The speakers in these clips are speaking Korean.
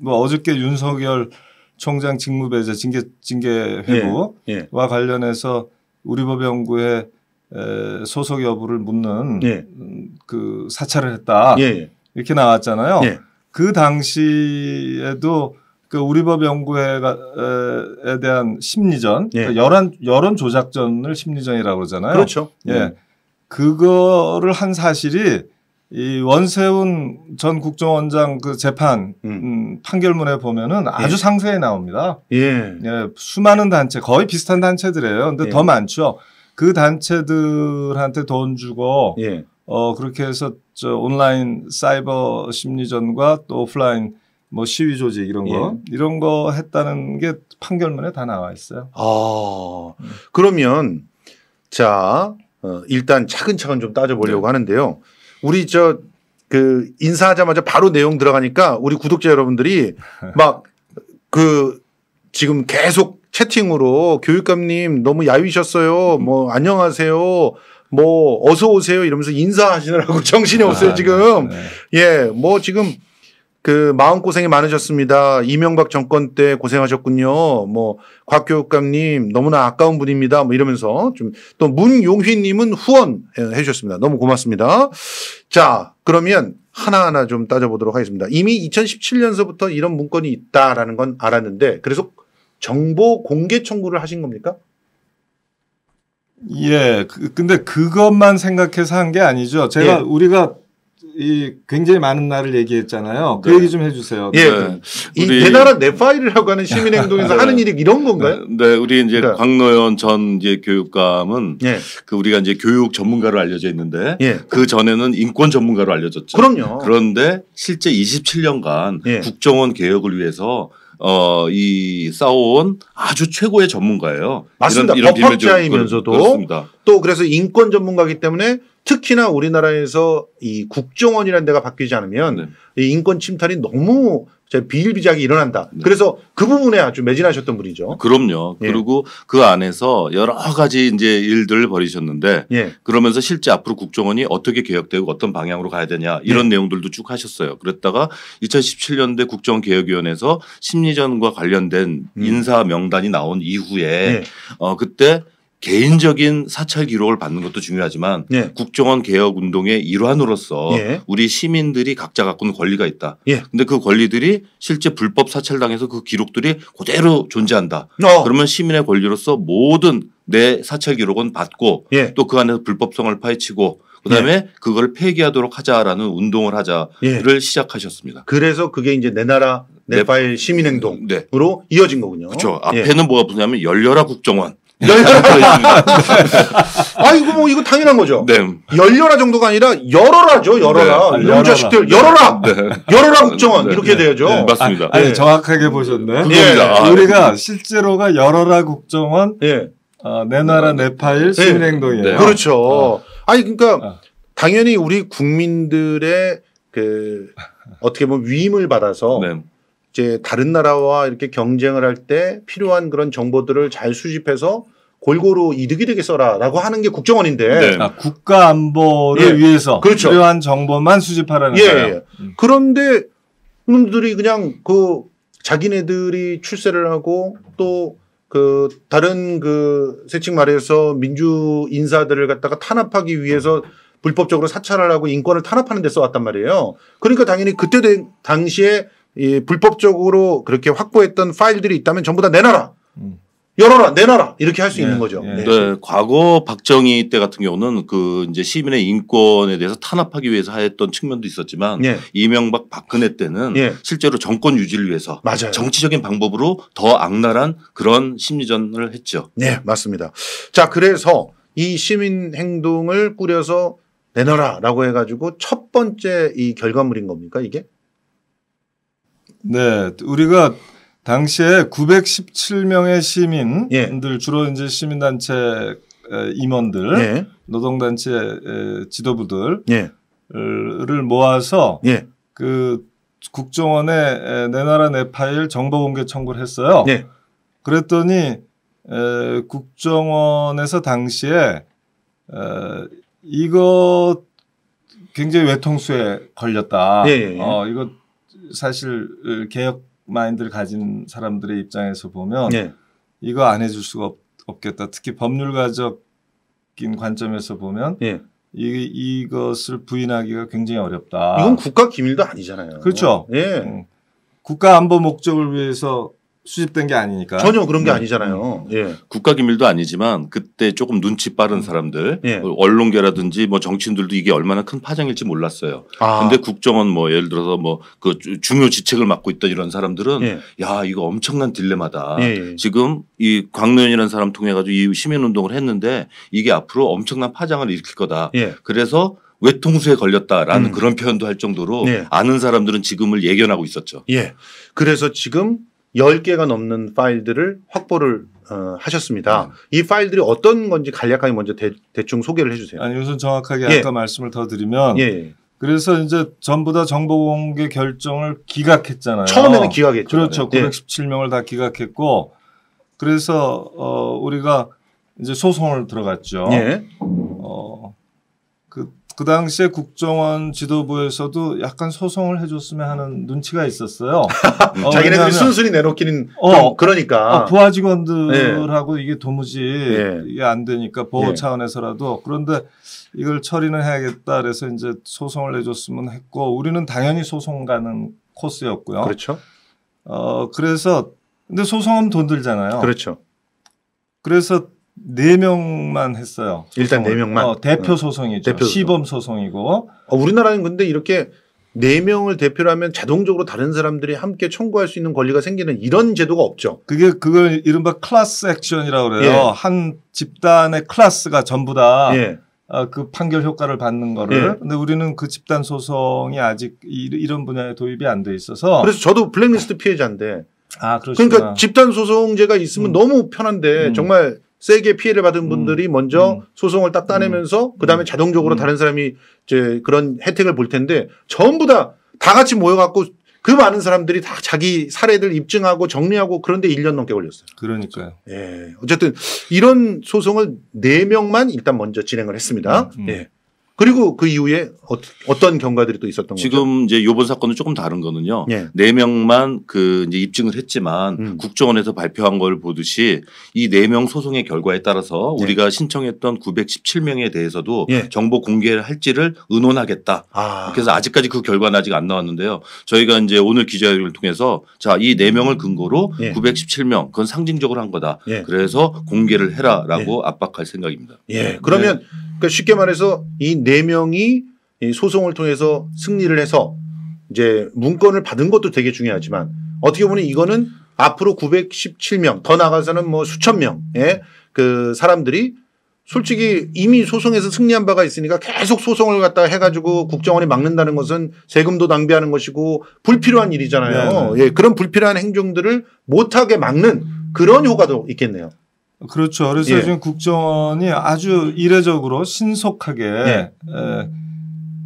뭐 어저께 윤석열 총장 직무배제 징계 징계 회부와 예. 예. 관련해서 우리법연구회 소속 여부를 묻는 예. 음, 그 사찰을 했다 예, 예. 이렇게 나왔잖아요. 예. 그 당시에도 그 우리법연구회에 대한 심리전, 그 여론 여론 조작전을 심리전이라고 그러잖아요. 그렇죠. 예, 그거를 한 사실이 이 원세훈 전 국정원장 그 재판 음. 음, 판결문에 보면은 아주 예. 상세히 나옵니다. 예. 예. 수많은 단체 거의 비슷한 단체들이에요. 근데 예. 더 많죠. 그 단체들한테 돈 주고 예. 어 그렇게 해서 저 온라인 사이버 심리전과 또 오프라인 뭐 시위 조직 이런 거 예. 이런 거 했다는 게 판결문에 다 나와 있어요. 아 그러면 자 어, 일단 차근차근 좀 따져보려고 네. 하는데요. 우리 저 그 인사하자마자 바로 내용 들어가니까 우리 구독자 여러분들이 막 그 지금 계속 채팅으로 교육감님 너무 야위셨어요. 뭐 안녕하세요. 뭐 어서 오세요 이러면서 인사하시느라고 정신이 없어요 아, 지금. 네. 예, 뭐 지금 그 마음고생이 많으셨습니다. 이명박 정권 때 고생하셨군요. 뭐 곽교육감님 너무나 아까운 분입니다. 뭐 이러면서 좀 또 문용휘님은 후원해 예, 주셨습니다. 너무 고맙습니다. 자 그러면 하나하나 좀 따져보도록 하겠습니다. 이미 2017년서부터 이런 문건이 있다라는 건 알았는데 그래서 정보 공개 청구를 하신 겁니까? 예. 그, 근데 그것만 생각해서 한 게 아니죠. 제가 예. 우리가 이 굉장히 많은 날을 얘기했잖아요. 그 네. 얘기 좀 해주세요. 예. 네. 이대나라 네파일이라고 하는 시민행동에서 네. 하는 일이 이런 건가요? 네. 네 우리 이제 그러니까. 광노현 전 이제 교육감은 예. 그 우리가 이제 교육 전문가로 알려져 있는데 예. 그 전에는 인권 전문가로 알려졌죠. 그럼요. 그런데 실제 27년간 예. 국정원 개혁을 위해서 어, 이 싸워온 아주 최고의 전문가예요. 맞습니다. 법학자이면서도 또 그래서 인권 전문가기 때문에 특히나 우리나라에서 이 국정원이라는 데가 바뀌지 않으면 네. 이 인권 침탈이 너무 비일비재하게 일어난다. 네. 그래서 그 부분에 아주 매진하셨던 분이죠. 그럼요. 예. 그리고 그 안에서 여러 가지 이제 일들을 벌이셨는데 예. 그러면서 실제 앞으로 국정원이 어떻게 개혁되고 어떤 방향으로 가야 되냐 이런 예. 내용들도 쭉 하셨어요. 그랬다가 2017년대 국정개혁위원회에서 심리전과 관련된 음. 인사 명단이 나온 이후에 예. 어 그때 개인적인 사찰 기록을 받는 것도 중요하지만 예. 국정원 개혁 운동의 일환으로서 예. 우리 시민들이 각자 갖고 있는 권리가 있다. 예. 근데 그 권리들이 실제 불법 사찰당에서 그 기록들이 그대로 존재한다. 어. 그러면 시민의 권리로서 모든 내 사찰 기록은 받고 예. 또그 안에서 불법성을 파헤치고 그다음에 예. 그걸 폐기하도록 하자라는 운동을 하자를 예. 시작하셨습니다. 그래서 그게 이제 내 나라 내, 내 네. 파일 시민행동으로 네. 이어진 거군요. 그렇죠. 앞에는 예. 뭐가 붙냐면 열려라 국정원. 열렬하다. 네. 네. 그렇죠. 예. 아, 이거 뭐, 이거 당연한 거죠. 네. 열렬하 정도가 아니라 열어라죠, 열어라. 네. 자식들, 열어라! 열어라 네. 국정원! 이렇게 돼야죠. 맞습니다. 아, 니 정확하게 보셨네. 예. 아, 우리가 실제로가 열어라 국정원, 예. 아, 내 나라, 내 파일, 예. 시민행동이에요. 그렇죠. 어. 아니, 그러니까, 어. 당연히 우리 국민들의 그, 어떻게 보면 위임을 받아서 이제 다른 나라와 이렇게 경쟁을 할 때 필요한 그런 정보들을 잘 수집해서 골고루 이득이 되게 써라라고 하는 게 국정원인데 네. 아, 국가 안보를 예. 위해서 그렇죠. 필요한 정보만 수집하라는 예. 거예요. 예. 음. 그런데 그놈들이 그냥 그 자기네들이 출세를 하고 또 그 다른 그 세칭 말해서 민주 인사들을 갖다가 탄압하기 위해서 불법적으로 사찰을 하고 인권을 탄압하는 데 써왔단 말이에요. 그러니까 당연히 그때 당시에 이 불법적으로 그렇게 확보했던 파일들이 있다면 전부 다 내놔라. 음. 열어라 내놔라 이렇게 할 수 있는 예, 거죠. 예. 네. 네. 과거 박정희 때 같은 경우는 그 이제 시민의 인권에 대해서 탄압하기 위해서 했던 측면도 있었지만 예. 이명박 박근혜 때는 예. 실제로 정권 유지를 위해서 맞아요. 정치적인 방법으로 더 악랄한 그런 심리전을 했죠. 네 맞습니다. 자 그래서 이 시민 행동을 꾸려서 내놔라라고 해가지고 첫 번째 이 결과물인 겁니까 이게? 네 우리가 당시에 917명의 시민들 예. 주로 이제 시민단체 임원들, 예. 노동단체 지도부들 를 예. 모아서 예. 그 국정원에 내 나라 내 파일 정보 공개 청구를 했어요. 예. 그랬더니 에, 국정원에서 당시에 에, 이거 굉장히 외통수에 걸렸다. 예, 예, 예. 어, 이거 사실 개혁 마인드를 가진 사람들의 입장에서 보면 네. 이거 안 해줄 수가 없, 겠다 특히 법률가적인 관점에서 보면 네. 이, 이것을 부인하기가 굉장히 어렵다. 이건 국가 기밀도 아니잖아요. 그렇죠. 예. 음. 국가 안보 목적을 위해서 수집된 게 아니니까 전혀 그런 게 네. 아니잖아요. 예. 국가 기밀도 아니지만 그때 조금 눈치 빠른 사람들, 예. 뭐 언론계라든지 뭐 정치인들도 이게 얼마나 큰 파장일지 몰랐어요. 그런데 아. 국정원 뭐 예를 들어서 뭐 그 중요 지책을 맡고 있던 이런 사람들은 예. 야 이거 엄청난 딜레마다. 예예. 예. 지금 이 광노현이라는 사람 통해 가지고 이 시민운동을 했는데 이게 앞으로 엄청난 파장을 일으킬 거다. 예. 그래서 외통수에 걸렸다라는 음. 그런 표현도 할 정도로 예. 아는 사람들은 지금을 예견하고 있었죠. 예. 그래서 지금 10개가 넘는 파일들을 확보를 어, 하셨습니다. 네. 이 파일들이 어떤 건지 간략하게 먼저 대, 충 소개를 해주세요. 아니 우선 정확하게 예. 아까 말씀을 더 드리면 예, 예. 그래서 이제 전부 다 정보 공개 결정을 기각했잖아요. 처음에는 기각했죠. 그렇죠. 네. 예. 917명을 다 기각했고 그래서 어, 우리가 이제 소송을 들어갔죠. 예. 어, 그 당시에 국정원 지도부에서도 약간 소송을 해줬으면 하는 눈치가 있었어요. 어, 자기네들이 순순히 내놓기는 어, 그러니까 어, 부하 직원들하고 네. 이게 도무지 네. 이게 안 되니까 보호 네. 차원에서라도 그런데 이걸 처리는 해야겠다 그래서 이제 소송을 내줬으면 했고 우리는 당연히 소송 가는 코스였고요. 그렇죠. 어 그래서 근데 소송하면 돈 들잖아요. 그렇죠. 그래서 네 명만 했어요. 소송을. 일단 네 어, 명만. 어, 대표 어. 소송이죠. 대표 소송. 시범 소송이고. 어, 우리나라는 근데 이렇게 네 명을 대표로 하면 자동적으로 다른 사람들이 함께 청구할 수 있는 권리가 생기는 이런 제도가 없죠. 그게 그걸 이른바 클라스 액션이라고 그래요. 예. 한 집단의 클라스가 전부 다그 예. 어, 그 판결 효과를 받는 거를. 예. 근데 우리는 그 집단 소송이 아직 이, 런 분야에 도입이 안 돼 있어서. 그래서 저도 블랙리스트 피해자인데. 아, 그러니까 집단 소송제가 있으면 음. 너무 편한데 음. 정말 세게 피해를 받은 음. 분들이 음. 먼저 소송을 딱 따내면서 음. 그다음에 음. 자동적으로 음. 다른 사람이 이제 그런 혜택을 볼 텐데 전부 다다 다 같이 모여 갖고 그 많은 사람들이 다 자기 사례들 입증하고 정리하고 그런데 1년 넘게 걸렸어요. 그러니까요. 예. 어쨌든 이런 소송을 4명만 일단 먼저 진행을 했습니다. 음. 예. 그리고 그 이후에 어, 떤 경과들이 또 있었던 지금 거죠? 지금 이제 요번 사건은 조금 다른 거는요. 예. 네 명만 그 이제 입증을 했지만 음. 국정원에서 발표한 걸 보듯이 이 네 명 소송의 결과에 따라서 네. 우리가 신청했던 917명에 대해서도 네. 정보 공개를 할지를 의논하겠다. 아. 그래서 아직까지 그 결과는 아직 안 나왔는데요. 저희가 이제 오늘 기자회견을 통해서 자, 이 네 명을 근거로 네. 예. 917명 그건 상징적으로 한 거다. 그래서 공개를 해라라고 압박할 생각입니다. 예. 그러면 네. 그러니까 쉽게 말해서 이 네 명이 이 소송을 통해서 승리를 해서 이제 문건을 받은 것도 되게 중요하지만 어떻게 보면 이거는 앞으로 917명 더 나가서는 뭐 수천 명의 예? 그 사람들이 솔직히 이미 소송에서 승리한 바가 있으니까 계속 소송을 갖다 해가지고 국정원이 막는다는 것은 세금도 낭비하는 것이고 불필요한 일이잖아요. 네, 네. 예, 그런 불필요한 행정들을 못하게 막는 그런 효과도 있겠네요. 그렇죠. 그래서 예. 지금 국정원이 아주 이례적으로 신속하게 예. 에,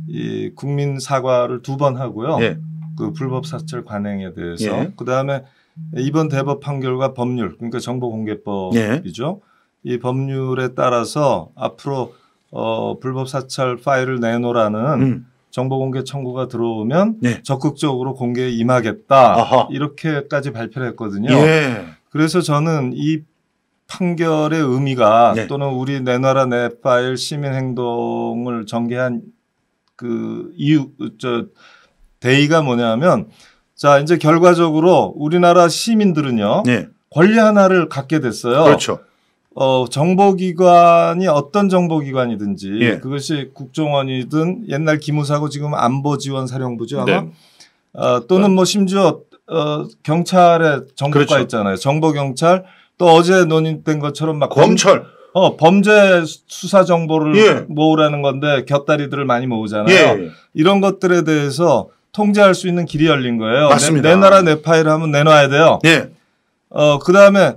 이 국민 사과를 두 번 하고요. 예. 그 불법 사찰 관행에 대해서 예. 그 다음에 이번 대법 판결과 법률 그러니까 정보공개법이죠. 예. 이 법률에 따라서 앞으로 어, 불법 사찰 파일을 내놓으라는 음. 정보공개 청구가 들어오면 네. 적극적으로 공개에 임하겠다 아하. 이렇게까지 발표를 했거든요. 예. 그래서 저는 이 판결의 의미가 네. 또는 우리 내 나라 내 파일 시민 행동을 전개한 그 이유 저 대의가 뭐냐면 자 이제 결과적으로 우리나라 시민들은요 네. 권리 하나를 갖게 됐어요. 그렇죠. 어, 정보기관이 어떤 정보기관이든지 네. 그것이 국정원이든 옛날 기무사고 지금 안보지원사령부죠 아마 네. 어, 또는 네. 뭐 심지어 어, 경찰의 정보가 그렇죠. 있잖아요. 정보경찰 또 어제 논의된 것처럼 막 검찰 어, 범죄 수사 정보를 예. 모으라는 건데 곁다리들을 많이 모으잖아요. 예. 예. 이런 것들에 대해서 통제할 수 있는 길이 열린 거예요. 맞습니다. 내, 내 나라 내 파일 을 하면 내놔야 돼요. 예. 어, 그 다음에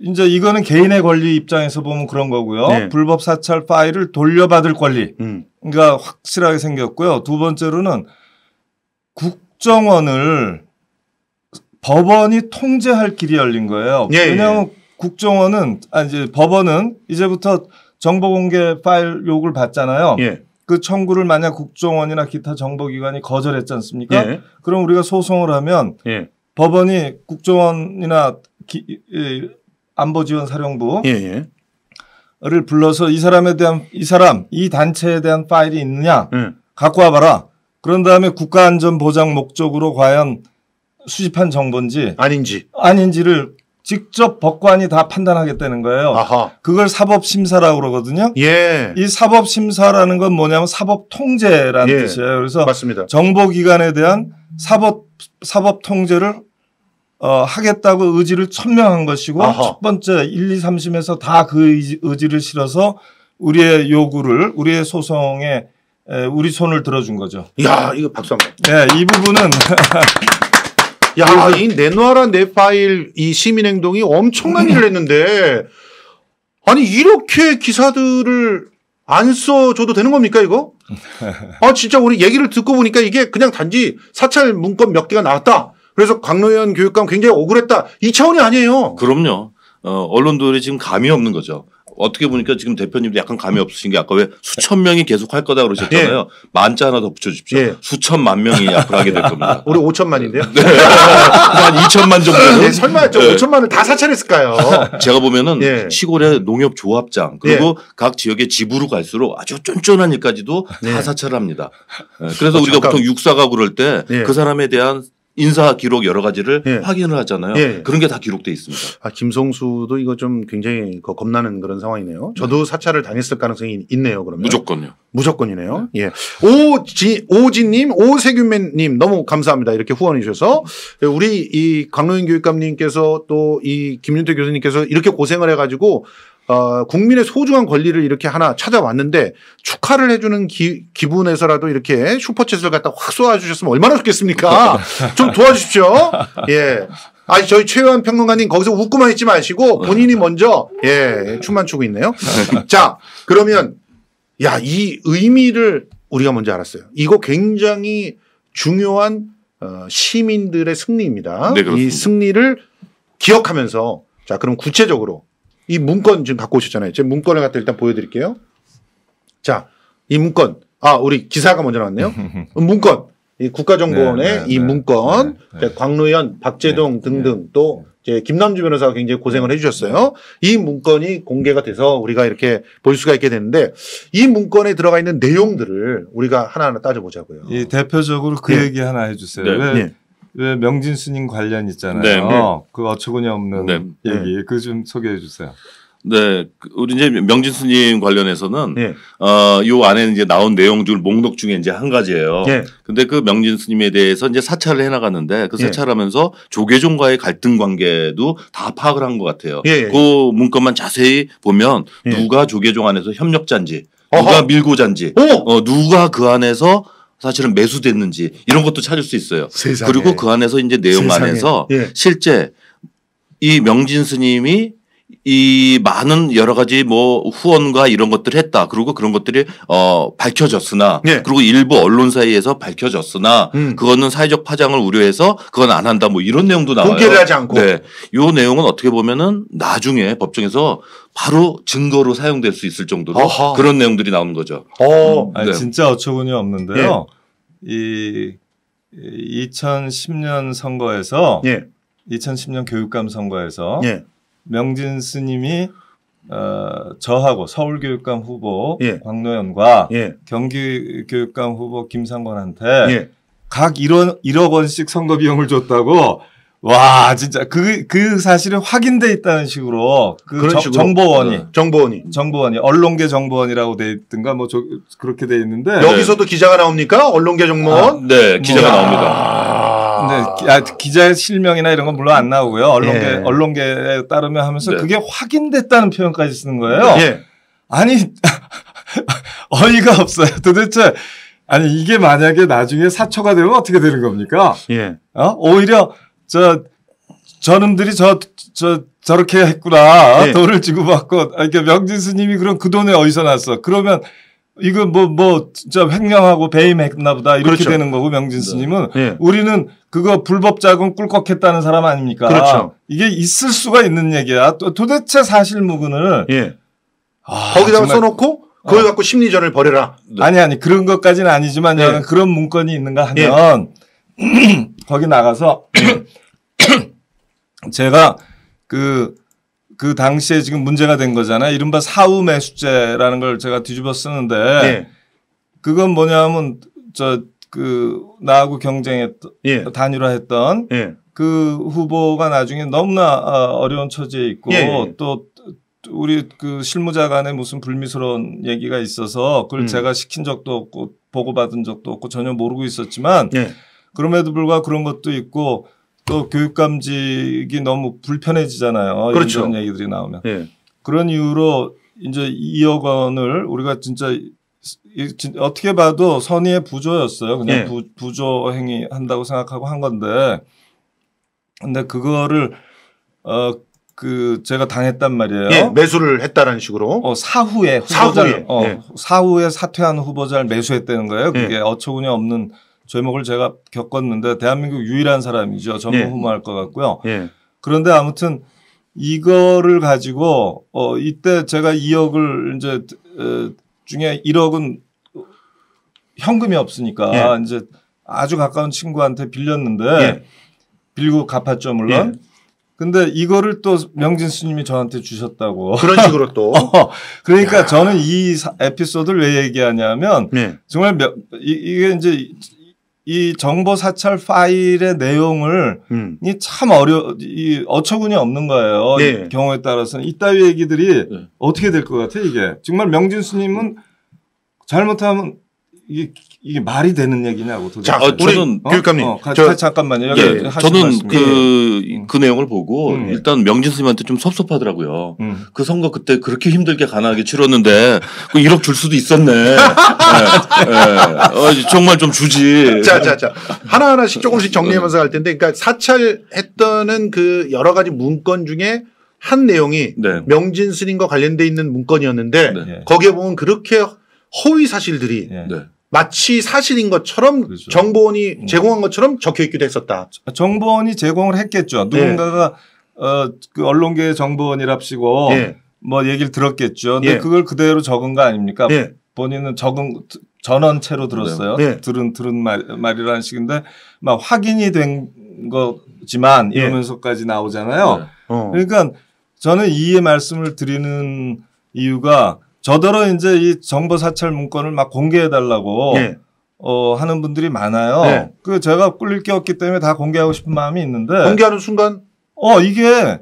이제 이거는 개인의 권리 입장에서 보면 그런 거고요. 예. 불법 사찰 파일을 돌려받을 권리. 음. 그러니까 확실하게 생겼고요. 두 번째로는 국정원을 법원이 통제할 길이 열린 거예요. 예, 예. 왜냐하면 예. 국정원은 아 이제 법원은 이제부터 정보 공개 파일 요구를 받잖아요. 예. 그 청구를 만약 국정원이나 기타 정보기관이 거절했지 않습니까? 예. 그럼 우리가 소송을 하면 예. 법원이 국정원이나 기, 안보지원사령부 를 불러서 이 사람에 대한 이 사람 이 단체에 대한 파일이 있느냐 갖고 와봐라. 그런 다음에 국가안전보장 목적으로 과연 수집한 정보인지 아닌지 아닌지를 직접 법관이 다 판단하겠다는 거예요. 아하. 그걸 사법 심사라고 그러거든요. 예. 이 사법 심사라는 건 뭐냐면 사법 통제라는 예. 뜻이에요. 그래서 맞습니다. 정보 기관에 대한 사법 사법 통제를 어, 하겠다고 의지를 천명한 것이고 아하. 첫 번째 1, 2, 3심에서 다 그 의지를 실어서 우리의 요구를 우리의 소송에 우리 손을 들어준 거죠. 야 이거 박수 한번. 네, 이 부분은 야, 이 내놔라 내 파일 이 시민행동이 엄청난 일을 했는데 아니 이렇게 기사들을 안 써줘도 되는 겁니까 이거? 아 진짜 우리 얘기를 듣고 보니까 이게 그냥 단지 사찰 문건 몇 개가 나왔다. 그래서 강로현 교육감 굉장히 억울했다. 이 차원이 아니에요. 그럼요. 어, 언론들이 지금 감이 없는 거죠. 어떻게 보니까 지금 대표님도 약간 감이 없으신 게 아까 왜 수천 명이 계속 할 거다 그러셨잖아요. 예. 만자 하나 더 붙여주십시오. 예. 수천만 명이 앞으로 하게 될 겁니다. 우리 5천만인데요? 네. 뭐 한 2천만 정도. 네, 설마 저 5천만을 다 사찰했을까요? 제가 보면은 예. 시골의 농협 조합장 그리고 예. 각 지역의 집으로 갈수록 아주 쫀쫀한 일까지도 다 네. 사찰합니다. 네, 그래서 어, 우리가 잠깐. 보통 육사가 그럴 때그 예. 사람에 대한 인사 기록 여러 가지를 예. 확인을 하잖아요. 예. 그런 게 다 기록돼 있습니다. 아, 김성수도 이거 좀 굉장히 겁나는 그런 상황이네요. 저도 네. 사찰을 당했을 가능성이 있네요. 그러면 무조건요. 무조건이네요. 네. 예. 오지 오지님, 오세균맨님 너무 감사합니다. 이렇게 후원해 주셔서 예, 우리 이 강로인 교육감님께서 또 이 김윤태 교수님께서 이렇게 고생을 해가지고 어, 국민의 소중한 권리를 이렇게 하나 찾아왔는데 축하를 해주는 기, 분에서라도 이렇게 슈퍼챗을 갖다 확 쏘아주셨으면 얼마나 좋겠습니까? 좀 도와주십시오. 예. 아니 저희 최한 평론가님 거기서 웃고만 있지 마시고 본인이 먼저 예 춤만 추고 있네요. 자 그러면 야 이 의미를 우리가 먼저 알았어요. 이거 굉장히 중요한 어, 시민들의 승리입니다. 네, 이 승리를 기억하면서 자 그럼 구체적으로 이 문건 지금 갖고 오셨잖아요. 제 문건을 갖다 일단 보여드릴게요. 자, 이 문건. 아, 우리 기사가 먼저 나왔네요. 문건. 이 국가정보원의 네, 네, 이 네. 문건. 네, 네. 광노현, 박재동 네, 등등 또 이제 김남주 변호사가 굉장히 고생을 해주셨어요. 이 문건이 공개가 돼서 우리가 이렇게 볼 수가 있게 되는데 이 문건에 들어가 있는 내용들을 우리가 하나하나 따져보자고요. 이 대표적으로 그 예. 얘기 하나 해주세요. 왜 예. 왜 그 명진 스님 관련 있잖아요. 네, 네. 그 어처구니 없는 네. 얘기 네. 그좀 소개해 주세요. 네, 그 우리 이제 명진 스님 관련해서는 네. 어요 안에 이제 나온 내용 중 목록 중에 이제 한 가지예요. 네. 근데 그 명진 스님에 대해서 이제 사찰을 해나가는데 그 네. 사찰하면서 네. 조계종과의 갈등 관계도 다 파악을 한 것 같아요. 네. 그 예. 문건만 자세히 보면 누가 조계종 안에서 협력자인지, 누가 밀고자인지, 어, 누가 그 안에서 사실은 매수됐는지 이런 것도 찾을 수 있어요. 세상에. 그리고 그 안에서 이제 내용 세상에. 안에서 예. 실제 이 명진 스님이 이 많은 여러 가지 뭐 후원과 이런 것들을 했다. 그리고 그런 것들이 어 밝혀졌으나 예. 그리고 일부 언론 사이에서 밝혀졌으나 음. 그거는 사회적 파장을 우려해서 그건 안 한다. 뭐 이런 내용도 나와요. 공개를 하지 않고. 네. 요 내용은 어떻게 보면은 나중에 법정에서 바로 증거로 사용될 수 있을 정도로 어하. 그런 내용들이 나오는 거죠. 어, 음. 네. 진짜 어처구니 없는데요. 예. 이 2010년 선거에서 예. 2010년 교육감 선거에서 예. 명진 스님이 어, 저하고 서울교육감 후보 예. 광노현과 예. 경기교육감 후보 김상권한테 예. 각 1억, 1억 원씩 선거 비용을 줬다고 와 진짜 그그 그 사실은 확인돼 있다는 식으로 그 저, 식으로. 정보원이 네. 정보원이 정보원이 언론계 정보원이라고 돼 있든가 뭐 저, 그렇게 돼 있는데 여기서도 기자가 나옵니까 언론계 정보원 아, 네 기자가 뭐. 나옵니다. 아. 네, 아, 기자의 실명이나 이런 건 물론 안 나오고요. 언론계 예. 언론계에 따르면 하면서 네. 그게 확인됐다는 표현까지 쓰는 거예요. 예. 아니 어이가 없어요. 도대체 아니 이게 만약에 나중에 사초가 되면 어떻게 되는 겁니까? 예. 어? 오히려 저 저놈들이 저, 저, 저렇게 했구나. 예. 돈을 주고받고. 그러니까 아, 명진 스님이 그럼 그 돈에 어디서 났어? 그러면 이거 뭐, 뭐, 진짜 횡령하고 배임했나 보다 이렇게 그렇죠. 되는 거고 명진 네. 스님은 네. 우리는 그거 불법 자금 꿀꺽했다는 사람 아닙니까? 그렇죠. 이게 있을 수가 있는 얘기야. 도, 대체 사실 무근을 예. 아, 거기다 써놓고 그걸 어. 갖고 심리전을 벌여라. 네. 아니, 아니. 그런 것까지는 아니지만 네. 그런 문건이 있는가 하면 예. 거기 나가서 제가 그그 당시에 지금 문제가 된 거잖아요. 이른바 사후 매수제라는 걸 제가 뒤집어 쓰는데 예. 그건 뭐냐면 저 그 나하고 경쟁했 예. 단일화했던 예. 그 후보가 나중에 너무나 어, 어려운 처지에 있고 예, 예. 또 우리 그 실무자 간에 무슨 불미스러운 얘기가 있어서 그걸 음. 제가 시킨 적도 없고 보고받은 적도 없고 전혀 모르고 있었지만 예. 그럼에도 불구하고 그런 것도 있고 또 교육감직이 너무 불편해지잖아요. 그렇죠. 이런 얘기들이 나오면. 예. 그런 이유로 이제 2억 원을 우리가 진짜 어떻게 봐도 선의의 부조였어요. 그냥 예. 부, 부조 행위 한다고 생각하고 한 건데 근데 그거를 어 그 제가 당했단 말이에요. 예, 매수를 했다는 라 식으로. 어, 사후에 후보자 사후에 어, 예. 사후에 사퇴한 후보자를 매수했다는 거예요. 예. 그게 어처구니 없는 제목을 제가 겪었는데 대한민국 유일한 사람이죠. 전부후무할것 예. 같고요. 예. 그런데 아무튼 이거를 가지고 어 이때 제가 2억을 이제 에, 어, 중에 1억은 현금이 없으니까 예. 이제 아주 가까운 친구한테 빌렸는데 예. 빌고 갚았죠 물론. 예. 근데 이거를 또 명진 스님이 저한테 주셨다고. 그런 식으로 또. 어, 그러니까 야. 저는 이 에피소드를 왜 얘기하냐면 예. 정말 몇, 이, 이게 이제 이 정보 사찰 파일의 내용을 음. 이참 어려 이 어처구니 없는 거예요. 네. 경우에 따라서 이따위 얘기들이 네. 어떻게 될 것 같아 이게 정말 명진수님은 잘못하면 이게 이게 말이 되는 얘기냐고 도대체. 자, 어, 저는 어? 교육감님, 어, 가, 저, 잠깐만요. 예, 저는 그그 예, 예. 그 내용을 보고 음. 예. 일단 명진 스님한테 좀 섭섭하더라고요. 음. 그 선거 그때 그렇게 힘들게 가난하게 치렀는데 그 1억 줄 수도 있었네. 네, 네. 정말 좀 주지. 자, 자, 자. 하나 하나씩 조금씩 정리하면서 갈 텐데, 그러니까 사찰했던 그 여러 가지 문건 중에. 한 내용이 네. 명진 스님과 관련돼 있는 문건이었는데 네. 거기에 보면 그렇게 허위 사실들이 네. 마치 사실인 것처럼 그렇죠. 정보원이 음. 제공한 것처럼 적혀 있기도 했었다. 아, 정보원이 제공을 했겠죠. 누군가가 네. 어, 그 언론계 의 정보원이랍시고 네. 뭐 얘기를 들었겠죠. 근데 네. 그걸 그대로 적은 거 아닙니까? 본인은 적은 전원체로 들었어요. 들은 들은 말, 말이라는 식인데 막 확인이 된 거지만 이러면서까지 나오잖아요. 어. 그러니까 저는 이의 말씀을 드리는 이유가 저더러 이제 이 정보 사찰 문건을 막 공개해 달라고 네. 예. 어, 하는 분들이 많아요. 네. 그 제가 꿀릴 게 없기 때문에 다 공개하고 싶은 마음이 있는데 공개하는 순간 어 이게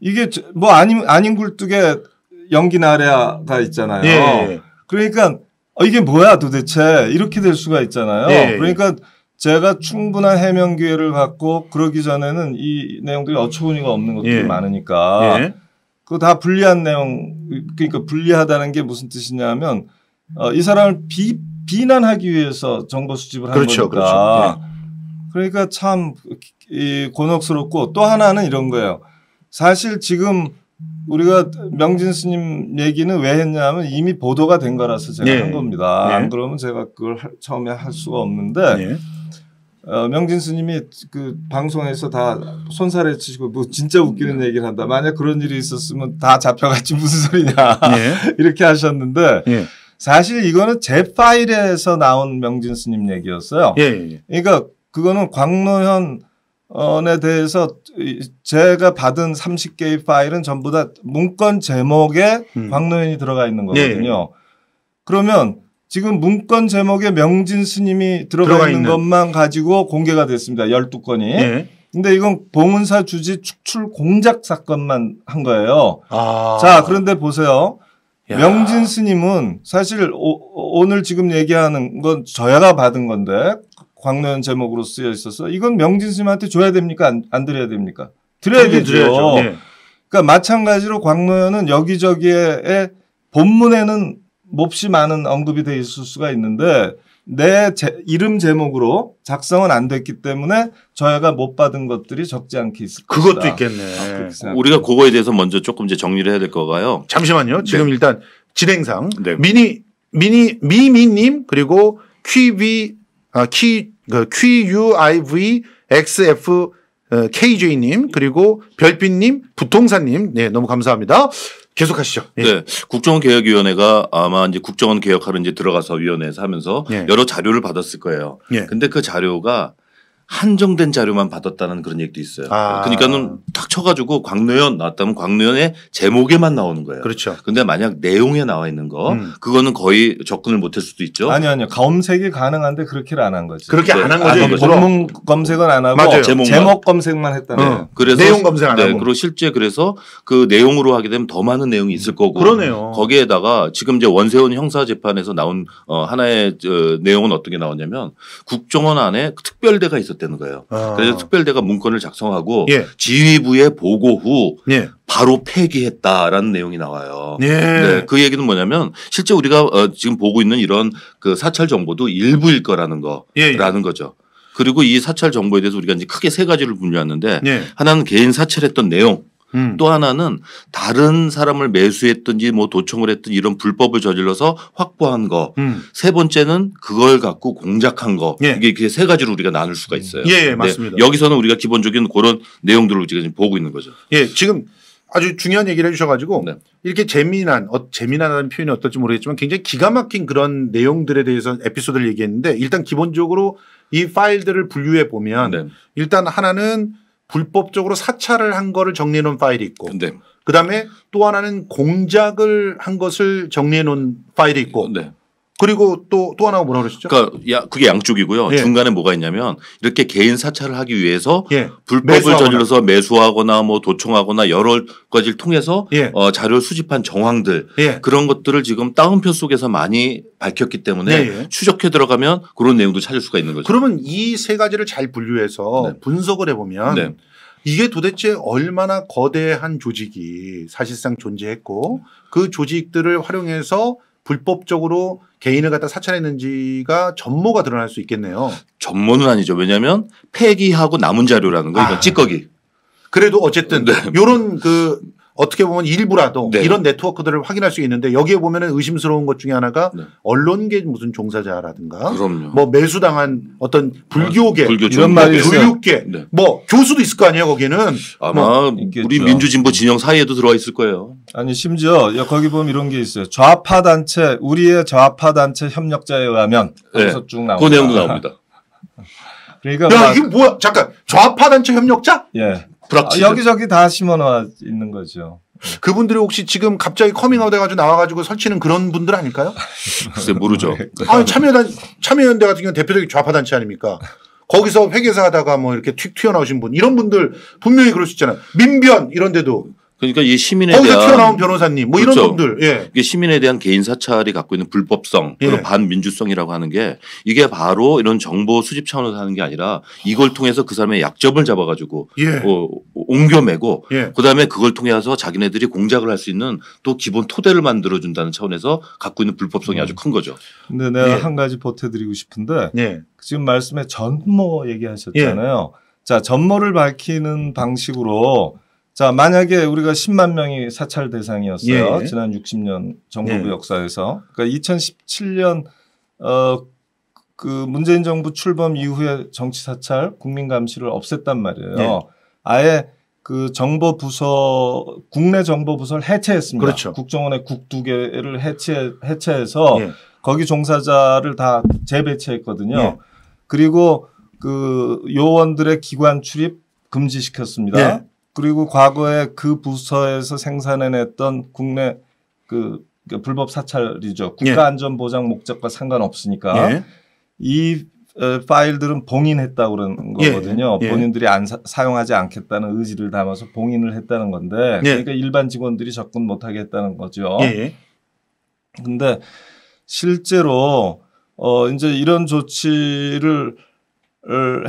이게 뭐 아닌 아닌 굴뚝에 연기 나래가 있잖아요. 네. 그러니까 어, 이게 뭐야 도대체 이렇게 될 수가 있잖아요. 그러니까 제가 충분한 해명 기회를 갖고 그러기 전에는 이 내용들이 어처구니가 없는 것들이 많으니까 그거 다 불리한 내용 그러니까 불리하다는 게 무슨 뜻이냐면 하 어, 이 사람을 비 비난하기 위해서 정보 수집을 한 그렇죠, 거니까. 그렇죠. 네. 그러니까 참 이, 곤혹스럽고 또 하나는 이런 거예요. 사실 지금 우리가 명진 스님 얘기는 왜 했냐면 하 이미 보도가 된 거라서 제가 네. 한 겁니다. 네. 안 예. 그러면 제가 그걸 처음에 할 수가 없는데 어, 명진 스님이 그 방송에서 다 손살에 치시고 뭐 진짜 웃기는 네. 얘기를 한다. 만약 그런 일이 있었으면 다 잡혀갔지 무슨 소리냐 네. 이렇게 하셨는데 네. 사실 이거는 제 파일에서 나온 명진 스님 얘기였어요. 예, 그러니까 그거는 광노현 언에 대해서 제가 받은 30개의 파일은 전부 다 문건 제목에 음. 광노현이 들어가 있는 거거든요. 그러면 지금 문건 제목에 명진 스님이 들어가, 들어가 있는, 있는, 것만 가지고 공개가 됐습니다. 12건이. 예. 근데 이건 봉은사 주지 축출 공작 사건만 한 거예요. 아. 자, 그런데 보세요. 야. 명진 스님은 사실 오, 늘 지금 얘기하는 건 저야가 받은 건데 광노연 제목으로 쓰여 있어서 이건 명진 스님한테 줘야 됩니까? 안, 안 드려야 됩니까? 드려야 되죠. 드려야죠. 네. 그러니까 마찬가지로 광노연은 여기저기에 본문에는 몹시 많은 언급이 돼 있을 수가 있는데 내 제, 이름 제목으로 작성은 안 됐기 때문에 저희가 못 받은 것들이 적지 않게 있을 것이다. 그것도 있겠네. 아, 우리가 그거에 대해서 먼저 조금 이제 정리를 해야 될 것같아요 잠시만요. 네. 지금 네. 일단 진행상 네. 미니 미니 미미님 그리고 퀴비 아, 키 그, QUIV XF KJ님 그리고 별빛님 부통사님 네 너무 감사합니다. 계속하시죠. 예. 네, 국정원개혁위원회가 아마 이제 국정원 개혁하러 이제 들어가서 위원회에서 하면서 예. 여러 자료를 받았을 거예요. 예. 근데 그 자료가 한정된 자료만 받았다는 그런 얘기도 있어요. 아. 그러니까는 탁 쳐가지고 광노연 나왔다면 광노연의 제목에만 나오는 거예요. 그렇죠. 근데 만약 내용에 나와 있는 거, 음. 그거는 거의 접근을 못 할 수도 있죠. 아니요, 아니요. 검색이 가능한데 그렇게를 안한 거지. 그렇게 안 한 거죠. 거죠. 아, 본문 검색은 안 하고 맞아요. 제목만. 제목 검색만 했다는. 응. 어. 그래서 내용 검색 안 네, 하고. 그리고 실제 그래서 그 내용으로 하게 되면 더 많은 내용이 있을 거고. 그러네요. 거기에다가 지금 이제 원세훈 형사 재판에서 나온 어, 하나의 저, 내용은 어떻게 나왔냐면 국정원 안에 특별대가 있었. 있었다는 거예요. 아. 그래서 특별대가 문건을 작성하고 예. 지휘부의 보고 후 예. 바로 폐기했다라는 내용이 나와요. 예. 네, 그 얘기는 뭐냐면 실제 우리가 어, 지금 보고 있는 이런 그 사찰 정보도 일부일 거라는 거라는 예, 예. 거죠. 그리고 이 사찰 정보에 대해서 우리가 이제 크게 세 가지를 분류하는데 예. 하나는 개인 사찰했던 내용 음. 또 하나는 다른 사람을 매수했든지 뭐 도청을 했든 지 이런 불법을 저질러서 확보한 거. 음. 세 번째는 그걸 갖고 공작한 거. 예. 이게 이세 가지로 우리가 나눌 수가 음. 있어요. 예, 예 네. 맞습니다. 여기서는 우리가 기본적인 그런 내용들을 지금 보고 있는 거죠. 예, 지금 아주 중요한 얘기를 해주셔가지고 네. 이렇게 재미난 어, 재미난다는 표현이 어떨지 모르겠지만 굉장히 기가 막힌 그런 내용들에 대해서 에피소드를 얘기했는데 일단 기본적으로 이 파일들을 분류해 보면 네. 일단 하나는 불법적으로 사찰을 한 거를 정리해 놓은 파일이 있고 네. 그다음에 또 하나는 공작을 한 것을 정리해 놓은 파일이 있고 네. 그리고 또 또 하나 가 뭐라 그러시죠? 그러니까 야, 그게 양쪽이고요. 예. 중간에 뭐가 있냐면 이렇게 개인 사찰을 하기 위해서 예. 불법을 매수하거나. 저질러서 매수하거나 뭐 도청하거나 여러 가지를 통해서 예. 어, 자료를 수집한 정황들 예. 그런 것들을 지금 따옴표 속에서 많이 밝혔기 때문에 예, 예. 추적해 들어가면 그런 내용도 찾을 수가 있는 거죠. 그러면 이 세 가지를 잘 분류해서 네. 분석을 해보면 네. 이게 도대체 얼마나 거대한 조직이 사실상 존재했고 그 조직들을 활용해서 불법적으로 개인을 갖다 사찰했는지가 전모가 드러날 수 있겠네요. 전모는 아니죠. 왜냐하면 폐기하고 남은 자료라는 거 이건 아. 찌꺼기. 그래도 어쨌든 네. 요런 그 어떻게 보면 일부라도 네. 이런 네트워크들을 확인할 수 있는데 여기에 보면 의심스러운 것 중에 하나가 네. 언론계 무슨 종사자라든가 그럼요. 뭐 매수당한 어떤 불교계 아, 이런 말이 교육계 네. 뭐 교수도 있을 거 아니에요 거기는 아마 뭐. 우리 민주진보 진영 사이에도 들어와 있을 거예요. 아니 심지어 거기 보면 이런 게 있어요. 좌파 단체 우리의 좌파 단체 협력자에 의하면 네. 거기서 쭉 나옵니다. 그 내용도 나옵니다. 그러니까 야 이게 뭐야 잠깐 좌파 단체 협력자? 예. 불확실. 아, 여기저기 다심어놔 있는 거죠. 그분들이 혹시 지금 갑자기 커밍아웃 해가지고 나와가지고 설치는 그런 분들 아닐까요? 글쎄 모르죠. 아 참여단 참여연대 같은 경우 대표적인 좌파 단체 아닙니까? 거기서 회계사 하다가 뭐 이렇게 튀어나오신 분 이런 분들 분명히 그럴 수 있잖아요. 민변 이런데도 그러니까 이 시민에 대한 튀어나온 변호사님 뭐 그렇죠. 이런 분들 예. 이게 시민에 대한 개인 사찰이 갖고 있는 불법성 그리고 예. 반민주성이라고 하는 게 이게 바로 이런 정보 수집 차원에서 하는 게 아니라 이걸 통해서 그 사람의 약점을 잡아가지고 예. 어, 옮겨매고 예. 그다음에 그걸 통해서 자기네들이 공작을 할 수 있는 또 기본 토대를 만들어 준다는 차원에서 갖고 있는 불법성이 음. 아주 큰 거죠. 근데 내가 예. 한 가지 보태드리고 싶은데 지금 말씀에 전모 얘기하셨잖아요. 자 전모를 밝히는 방식으로 자, 만약에 우리가 10만 명이 사찰 대상이었어요. 예. 지난 60년 정부 예. 역사에서. 그러니까 2017년 어, 그 문재인 정부 출범 이후에 정치 사찰, 국민 감시를 없앴단 말이에요. 예. 아예 그 정보 부서 국내 정보 부서를 해체했습니다. 그렇죠. 국정원의 국 두 개를 해체 해체해서 예. 거기 종사자를 다 재배치했거든요. 예. 그리고 그 요원들의 기관 출입 금지시켰습니다. 예. 그리고 과거에 그 부서에서 생산해냈던 국내 그 그러니까 불법 사찰이죠. 예. 국가안전보장 목적과 상관없으니까 예. 이 어, 파일들은 봉인했다 고그러는 예. 거거든요. 예. 예. 본인들이 안 사, 용하지 않겠다는 의지를 담아서 봉인을 했다는 건데 예. 그러니까 일반 직원들이 접근 못하게 했다는 거죠. 그런데 실제로 어 이제 이런 조치를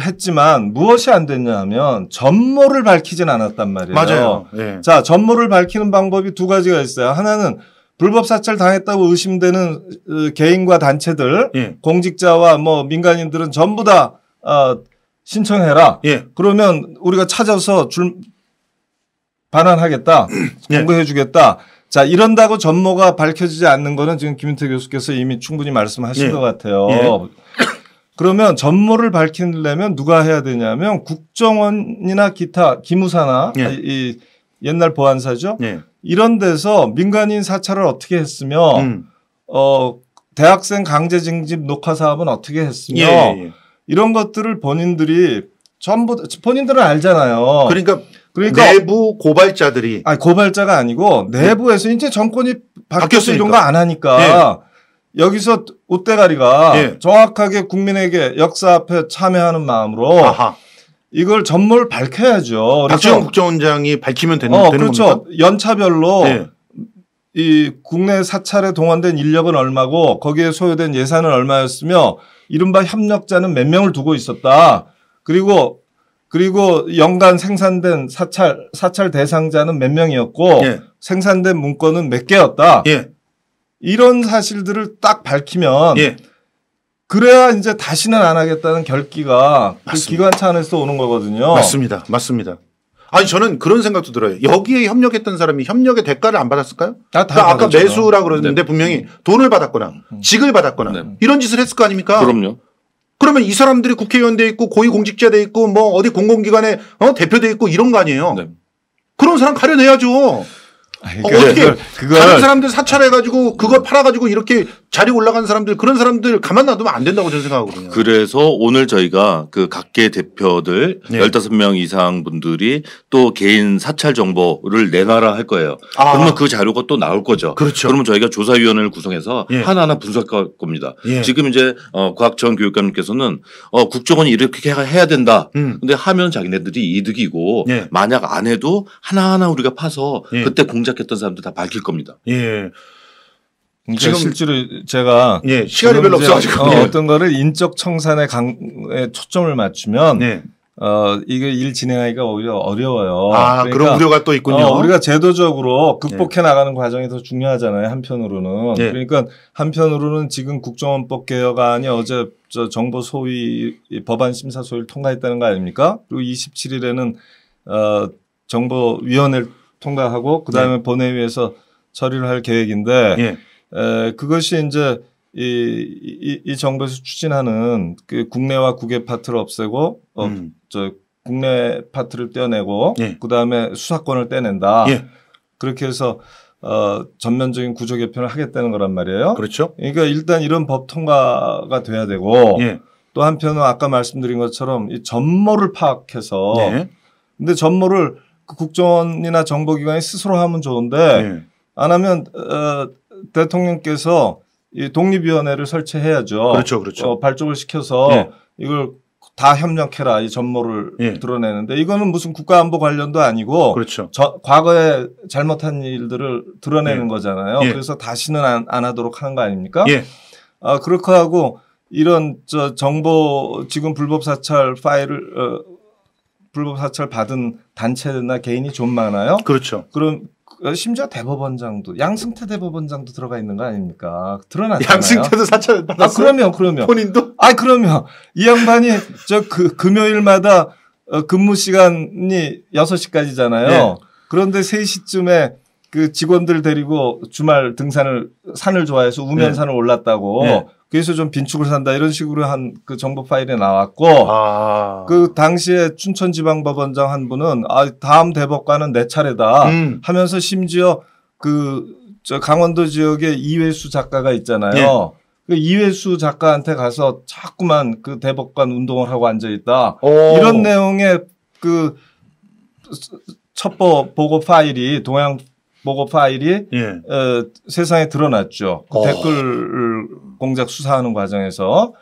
했지만 무엇이 안 됐냐 하면 전모를 밝히진 않았단 말이에요. 맞아요. 네. 자, 전모를 밝히는 방법이 두 가지가 있어요. 하나는 불법 사찰 당했다고 의심되는 개인과 단체들, 예. 공직자와 뭐 민간인들은 전부 다 어, 신청해라. 예. 그러면 우리가 찾아서 줄 반환하겠다, 공부해주겠다. 음, 예. 자 이런다고 전모가 밝혀지지 않는 거는 지금 김인태 교수께서 이미 충분히 말씀하신 예. 것 같아요. 예. 그러면 전모를 밝히려면 누가 해야 되냐면 국정원이나 기타 기무사나 예. 아, 이 옛날 보안사죠. 예. 이런 데서 민간인 사찰을 어떻게 했으며 음. 어 대학생 강제 징집 녹화 사업은 어떻게 했으며 예, 예, 예. 이런 것들을 본인들이 전부 본인들은 알잖아요. 그러니까 그러니까 내부 고발자들이 아니 고발자가 아니고 내부에서 이제 정권이 바뀌어서 이런 거 안 하니까 예. 여기서 옷대가리가 예. 정확하게 국민에게 역사 앞에 참여하는 마음으로 아하. 이걸 전몰 밝혀야죠. 그렇죠? 박지원 국정원장이 밝히면 되는, 어, 되는 그렇죠. 겁니까? 연차별로 네. 이 국내 사찰에 동원된 인력은 얼마고 거기에 소요된 예산은 얼마였으며 이른바 협력자는 몇 명을 두고 있었다. 그리고 그리고 연간 생산된 사찰 사찰 대상자는 몇 명이었고 예. 생산된 문건은 몇 개였다. 예. 이런 사실들을 딱 밝히면 예. 그래야 이제 다시는 안 하겠다는 결기가 그 기관차 안에서 오는 거거든요. 맞습니다. 맞습니다. 아니 저는 그런 생각도 들어요. 여기에 협력했던 사람이 협력의 대가를 안 받았을까요? 아, 그러니까 아까 매수라 그러는데 네. 분명히 돈을 받았거나 음. 직을 받았거나 네. 이런 짓을 했을 거 아닙니까? 그럼요. 그러면 이 사람들이 국회의원 돼 있고 고위공직자 돼 있고 뭐 어디 공공기관에 어? 대표 돼 있고 이런 거 아니에요? 네. 그런 사람 가려내야죠. 아니, 어, 어떻게 그걸, 다른 사람들 사찰해가지고 그걸 팔아가지고 이렇게 자리 올라간 사람들 그런 사람들 가만 놔두면 안 된다고 저는 생각하거든요. 그래서 오늘 저희가 그 각계 대표들 네. 15명 이상 분들이 또 개인 사찰 정보를 내놔라 할 거예요. 아. 그러면 그 자료가 또 나올 거죠. 그렇죠. 그러면 저희가 조사위원회를 구성해서 예. 하나하나 분석할 겁니다. 예. 지금 이제 어, 과학청 교육감님께서는 어, 국정원이 이렇게 해야 된다. 음. 근데 하면 자기네들이 이득이고 예. 만약 안 해도 하나하나 우리가 파서 예. 그때 공작 조작했던 사람들 다 밝힐 겁니다. 예. 그러니까 지금 실제로 제가 예, 시간이 별로 없어가지고 어, 떤 거를 인적 청산에 강에 초점을 맞추면 예. 어 이게 일 진행하기가 오히려 어려워요. 아 그러니까 그런 우려가 또 있군요. 어, 우리가 제도적으로 극복해 예. 나가는 과정이 더 중요하잖아요. 한편으로는 예. 그러니까 한편으로는 지금 국정원법 개혁안이 어제 저 정보 소위 법안 심사 소위를 통과했다는 거 아닙니까? 그리고 27일에는 어 정보위원회 를 통과하고 그다음에 네. 본회의에서 처리를 할 계획인데 네. 에, 그것이 이제 이, 이, 이 정부에서 추진하는 그 국내와 국외 파트를 없애고 어, 음. 저 국내 파트를 떼어내고 네. 그다음에 수사권을 떼낸다. 예. 그렇게 해서 어, 전면적인 구조 개편을 하겠다는 거란 말이에요. 그렇죠. 그러니까 일단 이런 법 통과가 돼야 되고 예. 또 한편은 아까 말씀드린 것처럼 이 전모를 파악해서 네. 근데 전모를 그 국정원이나 정보기관이 스스로 하면 좋은데 네. 안 하면 어, 대통령께서 이 독립위원회를 설치해야죠. 그렇죠, 그렇죠. 어, 발족을 시켜서 네. 이걸 다 협력해라 이 전모를 예. 드러내는데 이거는 무슨 국가안보 관련도 아니고 그렇죠. 저, 과거에 잘못한 일들을 드러내는 예. 거잖아요. 예. 그래서 다시는 안, 안, 하도록 하는 거 아닙니까? 예. 아, 그렇게 하고 이런 저 정보 지금 불법 사찰 파일을 어, 불법 사찰 받은 단체나 개인이 좀 많아요. 그렇죠. 그럼 그 심지어 대법원장도 양승태 대법원장도 들어가 있는 거 아닙니까? 드러났잖아요. 양승태도 사찰 받았어. 아 그러면 그러면 본인도? 아 그러면 이 양반이 저그 금요일마다 어, 근무 시간이 6시까지잖아요. 네. 그런데 3시쯤에 그 직원들 데리고 주말 등산을 산을 좋아해서 우면산을 네. 올랐다고 네. 그래서 좀 빈축을 산다 이런 식으로 한 그 정보 파일에 나왔고 아. 그 당시에 춘천지방법원장 한 분은 아 다음 대법관은 내 차례다 음. 하면서 심지어 그 저 강원도 지역에 이회수 작가가 있잖아요. 네. 그 이회수 작가한테 가서 자꾸만 그 대법관 운동을 하고 앉아 있다. 오. 이런 내용의 그 첩보 보고 파일이 동양 보고 파일이 예. 에, 어, 세상에 드러났죠. 그 어. 댓글 공작 수사하는 과정에서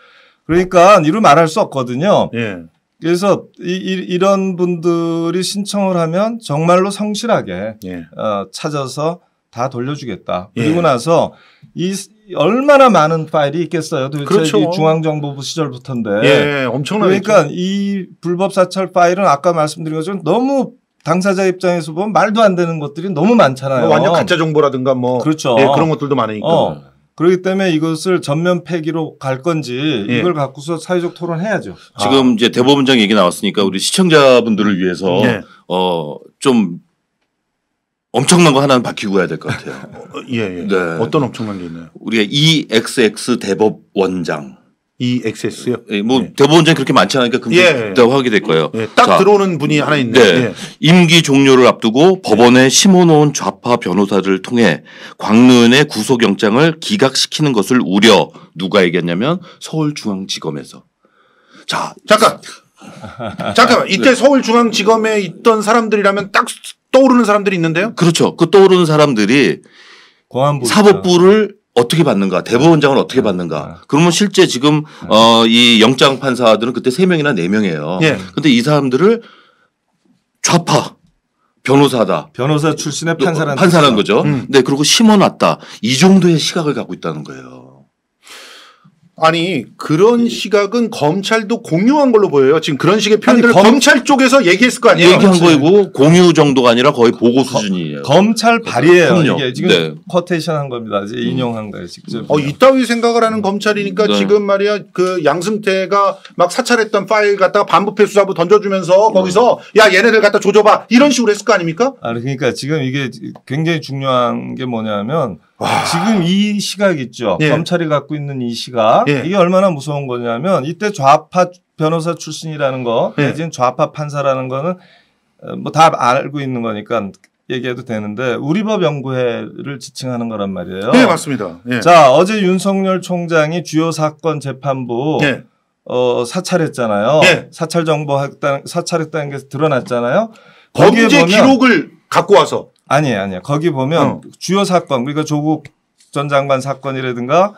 그러니까 이를 말할 수 없거든요. 예. 그래서 이, 이, 런 분들이 신청을 하면 정말로 성실하게 예. 어, 찾아서 다 돌려주겠다. 예. 그리고 예. 나서 이 얼마나 많은 파일이 있겠어요. 도대체 그렇죠. 중앙정보부 시절부터인데. 예, 엄청나게. 그러니까 이 불법 사찰 파일은 아까 말씀드린 것처럼 너무 당사자 입장에서 보면 말도 안 되는 것들이 너무 많잖아요. 뭐 완전 가짜 정보라든가 뭐 그렇죠. 예, 그런 것들도 많으니까. 어. 그렇기 때문에 이것을 전면 폐기로 갈 건지 예. 이걸 갖고서 사회적 토론해야죠. 지금 아. 이제 대법원장 얘기 나왔으니까 우리 시청자분들을 위해서 예. 어좀 엄청난 거 하나는 바뀌고 해야 될 것 같아요. 어, 예, 예. 네. 어떤 엄청난 게 있나요? 우리가 EXX 대법원장 이 액세스요? 예, 뭐 네. 대법원장 그렇게 많지 않으니까 금지됐다고 예. 하게 될 거예요. 예. 딱 자, 들어오는 분이 하나 있는데 네. 예. 임기 종료를 앞두고 법원에 예. 심어놓은 좌파 변호사를 통해 광눈의 구속영장을 기각시키는 것을 우려 누가 얘기했냐면 서울중앙지검에서 자 잠깐 잠깐만 이때 네. 서울중앙지검에 있던 사람들이라면 딱 떠오르는 사람들이 있는데요. 그렇죠. 그 떠오르는 사람들이 사법부를 어떻게 받는가 대법원장은 어떻게 네. 받는가 네. 그러면 실제 지금 네. 어, 이 영장 판사들은 그때 3명이나 4명이에요. 예. 근데 이 사람들을 좌파 변호사다. 변호사 출신의 판사라는 판사라는 거죠. 음. 네, 그리고 심어놨다. 이 정도의 시각을 갖고 있다는 거예요. 아니 그런 예. 시각은 검찰도 공유한 걸로 보여요. 지금 그런 식의 표현들을 검... 찰 쪽에서 얘기했을 거 아니에요. 얘기한 거이고 네. 공유 정도가 아니라 거의 보고 수준이에요. 검찰 발의예요. 그 이게 지금 네. 커테이션 한 겁니다. 이제 음. 인용한 거예요. 직접. 어 이따위 생각을 하는 검찰이니까 네. 지금 말이야 그 양승태가 막 사찰했던 파일 갖다가 반부패 수사부 던져주면서 네. 거기서 야 얘네들 갖다 조져봐 이런 식으로 했을 거 아닙니까? 아 그러니까 지금 이게 굉장히 중요한 게 뭐냐면. 와. 지금 이 시각 있죠. 예. 검찰이 갖고 있는 이 시각 예. 이게 얼마나 무서운 거냐면 이때 좌파 변호사 출신이라는 거 예. 내지는 좌파 판사라는 거는 어, 뭐다 알고 있는 거니까 얘기해도 되는데 우리 법 연구회를 지칭하는 거란 말이에요. 네 맞습니다. 예. 자 어제 윤석열 총장이 주요 사건 재판부 예. 어, 사찰했잖아요. 예. 사찰 정보 학당 사찰했다는 게 드러났잖아요. 범죄 기록을 갖고 와서 아니에요, 아니에요. 거기 보면 어. 주요 사건 그러니까 조국 전 장관 사건이라든가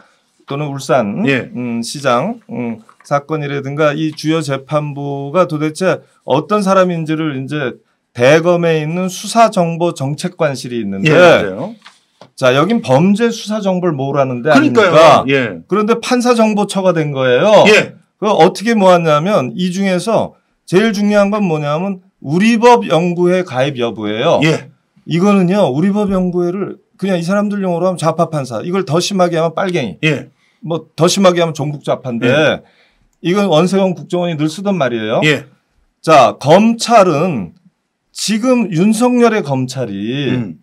또는 울산 예. 음, 시장 음, 사건이라든가 이 주요 재판부가 도대체 어떤 사람인지를 이제 대검에 있는 수사정보정책관실이 있는데 예, 자 여긴 범죄 수사 정보를 모으라는데 아러니까 예. 그런데 판사 정보처가 된 거예요. 예. 그 어떻게 모았냐면 이 중에서 제일 중요한 건 뭐냐면 우리법 연구회 가입 여부예요. 예. 이거는요 우리 법 연구회를 그냥 이 사람들 용어로 하면 좌파 판사 이걸 더 심하게 하면 빨갱이. 예. 뭐 더 심하게 하면 종북 좌파인데 예. 이건 원세훈 국정원이 늘 쓰던 말이에요. 예. 자 검찰은 지금 윤석열의 검찰이 음.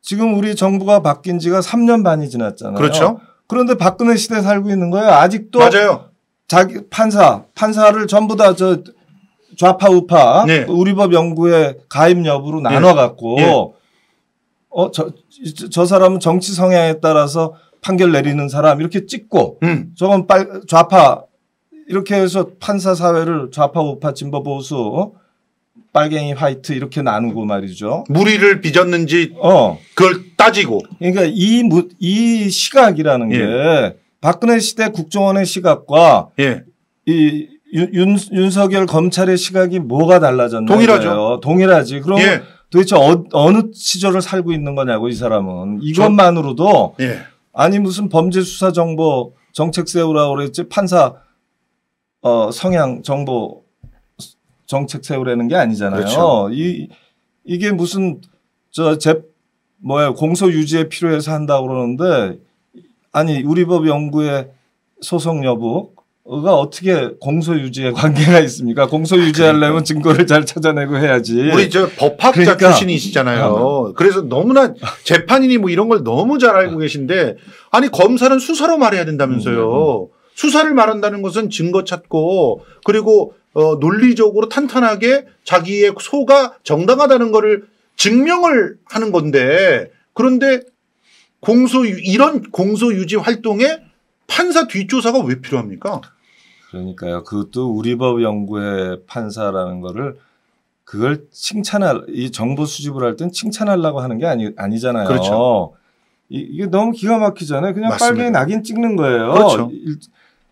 지금 우리 정부가 바뀐 지가 3년 반이 지났잖아요. 그렇죠. 그런데 박근혜 시대 살고 있는 거예요. 아직도 맞아요. 자기 판사 판사를 전부 다저 좌파 우파 네. 우리법 연구회 가입 여부로 나눠 갖고 네. 네. 예. 어저 저 사람은 정치 성향에 따라서 판결 내리는 사람 이렇게 찍고 음. 저건 빨 좌파 이렇게 해서 판사 사회를 좌파 우파 진보 보수 어? 빨갱이 화이트 이렇게 나누고 말이죠. 무리를 빚었는지 어. 그걸 따지고. 그러니까 이, 무, 이 시각이라는 예. 게 박근혜 시대 국정원의 시각과 예. 이 윤, 윤석열 검찰의 시각이 뭐가 달라졌나요? 동일하죠. 동일하지. 그럼 예. 도대체 어, 느 시절을 살고 있는 거냐고 이 사람은 이것만으로도 예. 아니 무슨 범죄 수사 정보 정책 세우라 그랬지 판사 어, 성향 정보 정책 세우라는 게 아니잖아요. 그렇죠. 이 이게 무슨 저제 뭐야 공소 유지에 필요해서 한다고 그러는데 아니 우리 법 연구의 소송 여부 가 어떻게 공소 유지에 관계가 있습니까? 공소 유지하려면 증거를 잘 찾아내고 해야지. 우리 저 법학자 그러니까. 출신이시잖아요. 아. 그래서 너무나 재판인이 뭐 이런 걸 너무 잘 알고 아. 계신데 아니 검사는 수사로 말해야 된다면서요. 음, 음, 음. 수사를 말한다는 것은 증거 찾고 그리고 어 논리적으로 탄탄하게 자기의 소가 정당하다는 거를 증명을 하는 건데 그런데 공소 이런 공소 유지 활동에 판사 뒷조사가 왜 필요합니까? 그러니까요. 그것도 우리 법 연구회 판사라는 거를 그걸 칭찬할 이 정보 수집을 할 땐 칭찬하려고 하는 게 아니 아니잖아요. 그렇죠. 이, 이게 너무 기가 막히잖아요. 그냥 맞습니다. 빨갱이 낙인 찍는 거예요. 그렇죠. 일,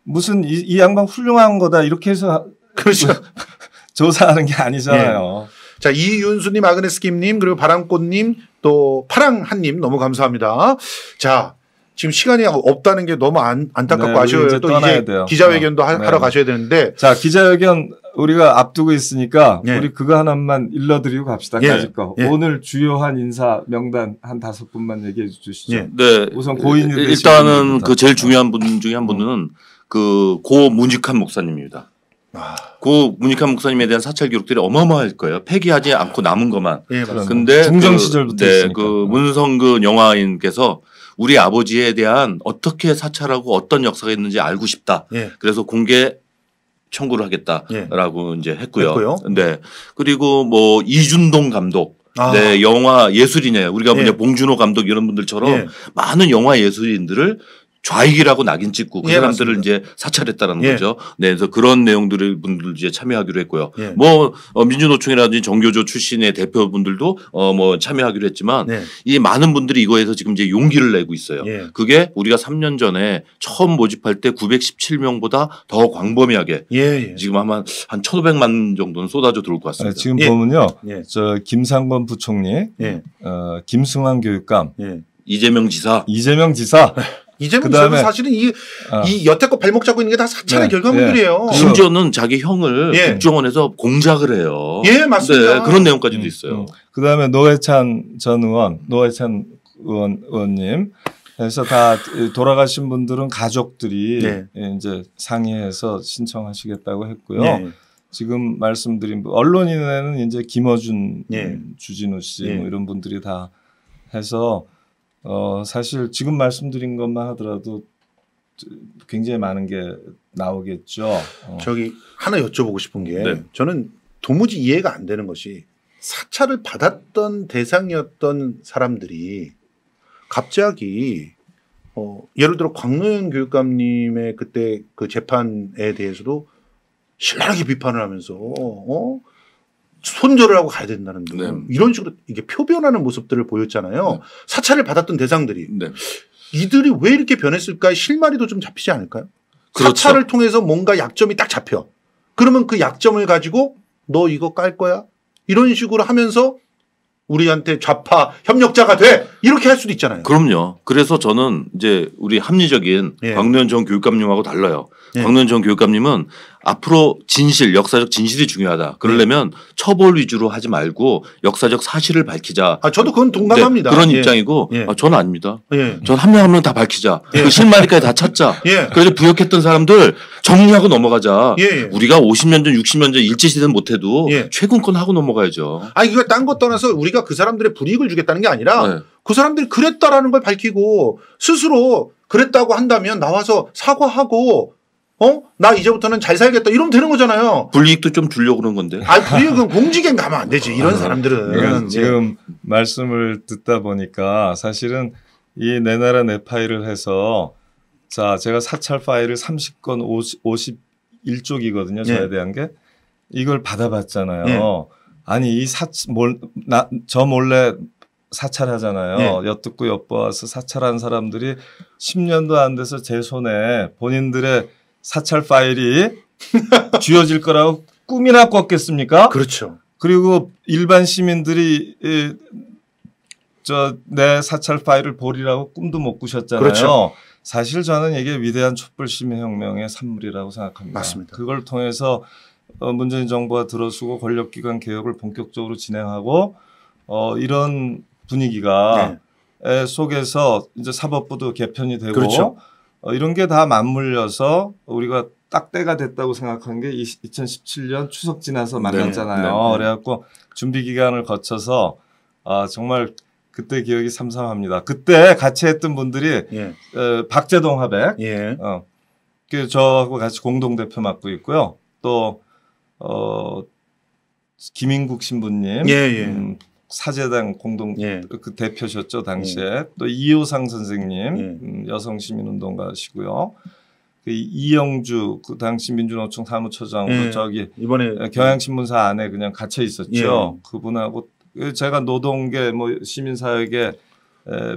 무슨 이, 이, 양반 훌륭한 거다 이렇게 해서 그렇죠. 조사하는 게 아니잖아요. 네. 자 이윤수님, 아그네스 김님 그리고 바람꽃님 또 파랑한님 너무 감사합니다. 자 지금 시간이 없다는 게 너무 안, 안타깝고 네, 아쉬워요. 이제 또 이제 돼요. 기자회견도 어. 하, 네. 가셔야 되는데. 자, 기자회견 우리가 앞두고 있으니까 예. 우리 그거 하나만 일러드리고 갑시다. 예. 까짓 거. 예. 오늘 주요한 인사 명단 한 다섯 분만 얘기해 주시죠. 예. 네. 우선 고인 일단은 그 제일 중요한 분 중에 한 분은 음. 그 그고 문직한 목사님입니다. 아. 고 문익환 목사님에 대한 사찰 기록들이 어마어마할 거예요. 폐기하지 않고 남은 것만. 예, 맞습데 중정 그 시절부터 네, 그, 네, 그 문성근 영화인께서 우리 아버지에 대한 어떻게 사찰하고 어떤 역사가 있는지 알고 싶다. 예. 그래서 공개 청구를 하겠다라고 예. 이제 했고요. 했고요. 네. 그리고 뭐 이준동 감독 아. 네, 영화 예술이에요 우리가 예. 이제 봉준호 감독 이런 분들처럼 예. 많은 영화 예술인들을 좌익이라고 낙인 찍고 그 예, 사람들을 맞습니다. 이제 사찰했다라는 예. 거죠. 네, 그래서 그런 내용들을 분들 이제 참여하기로 했고요. 예. 뭐 어, 민주노총이라든지 정교조 출신의 대표분들도 어 뭐 참여하기로 했지만 네. 이 많은 분들이 이거에서 지금 이제 용기를 내고 있어요. 예. 그게 우리가 3년 전에 처음 모집할 때 917명보다 더 광범위하게 예, 예. 지금 아마 한 1,500만 정도는 쏟아져 들어올 것 같습니다. 아, 지금 보면요, 저 김상건 부총리, 어, 김승환 교육감, 이재명 지사, 이재명 지사. 이재명 그다 사실은 이, 어. 이 여태껏 발목 잡고 있는 게 다 사찰의 네. 결과물들이에요. 네. 심지어는 자기 형을 예. 국정원에서 공작을 해요. 예, 맞습니다. 네, 그런 내용까지도 음, 있어요. 음. 그다음에 노회찬 전 의원, 노회찬 의원, 의원님 그래서 다 돌아가신 분들은 가족들이 네. 예, 이제 상의해서 신청하시겠다고 했고요. 네. 지금 말씀드린 언론인에는 이제 김어준, 네. 주진우 씨뭐 네. 이런 분들이 다 해서 어, 사실 지금 말씀드린 것만 하더라도 굉장히 많은 게 나오겠죠. 어. 저기 하나 여쭤보고 싶은 게 네. 저는 도무지 이해가 안 되는 것이 사찰을 받았던 대상이었던 사람들이 갑자기 어, 예를 들어 광노현 교육감님의 그때 그 재판에 대해서도 신랄하게 비판을 하면서 어? 손절을 하고 가야 된다는 등 네. 이런 식으로 이게 표변하는 모습들을 보였잖아요. 네. 사찰을 받았던 대상들이 네. 이들이 왜 이렇게 변했을까 실마리도 좀 잡히지 않을까요? 그렇죠. 사찰을 통해서 뭔가 약점이 딱 잡혀. 그러면 그 약점을 가지고 너 이거 깔 거야 이런 식으로 하면서 우리한테 좌파 협력자가 돼 이렇게 할 수도 있잖아요. 그럼요. 그래서 저는 이제 우리 합리적인 예. 박년 전 교육감님하고 달라요. 예. 박년 전 교육감님은 앞으로 진실, 역사적 진실이 중요하다. 그러려면 네. 처벌 위주로 하지 말고 역사적 사실을 밝히자. 아, 저도 그건 동감합니다. 네, 그런 예. 입장이고, 예. 아, 저는 아닙니다. 예. 저는 한 명 한 명 다 밝히자. 예. 그 실마리까지 다 찾자. 예. 그래서 부역했던 사람들 정리하고 넘어가자. 예, 우리가 50년 전, 60년 전 일제시대는 못해도 최근권 하고 넘어가야죠. 아 이거 딴거 떠나서 우리가 그 사람들의 불이익을 주겠다는 게 아니라 네. 그 사람들이 그랬다라는 걸 밝히고 스스로 그랬다고 한다면 나와서 사과하고 어? 나 이제부터는 잘 살겠다. 이러면 되는 거잖아요. 불이익도 좀 주려고 그런 건데. 아, 불이익은 공직에 가면 안 되지. 이런 아, 사람들은. 예. 그러니까 예. 지금 말씀을 듣다 보니까 사실은 이 내 나라 내 파일을 해서 자, 제가 사찰 파일을 30건 50, 51쪽이거든요. 예. 저에 네. 대한 게. 이걸 받아봤잖아요. 네. 아니, 이 사, 몰, 나, 저 몰래 사찰하잖아요. 네. 엿듣고 엿보아서 사찰한 사람들이 10년도 안 돼서 제 손에 본인들의 사찰 파일이 쥐어질 거라고 꿈이나 꿨겠습니까? 그렇죠. 그리고 일반 시민들이 저 내 사찰 파일을 보리라고 꿈도 못 꾸셨잖아요. 그렇죠. 사실 저는 이게 위대한 촛불 시민 혁명의 산물이라고 생각합니다. 맞습니다. 그걸 통해서 어, 문재인 정부가 들어서고 권력기관 개혁을 본격적으로 진행하고 어 이런 분위기가 네. 속에서 이제 사법부도 개편이 되고 그렇죠. 어, 이런 게 다 맞물려서 우리가 딱 때가 됐다고 생각한 게 2017년 추석 지나서 네. 만났잖아요. 네, 네, 네. 그래갖고 준비 기간을 거쳐서 아, 정말 그때 기억이 삼삼합니다. 그때 같이 했던 분들이 예. 어, 박재동 화백, 예. 어, 그 저하고 같이 공동 대표 맡고 있고요. 또 어, 김인국 신부님, 예, 예. 음, 사재당 공동 예. 그 대표셨죠 당시에 예. 또 이호상 선생님 예. 음, 여성 시민운동가시고요. 그 이영주 그 당시 민주노총 사무처장으로 예. 저기 이번에 예, 경향신문사 안에 그냥 갇혀 있었죠. 그분하고 그 제가 노동계 뭐 시민사회계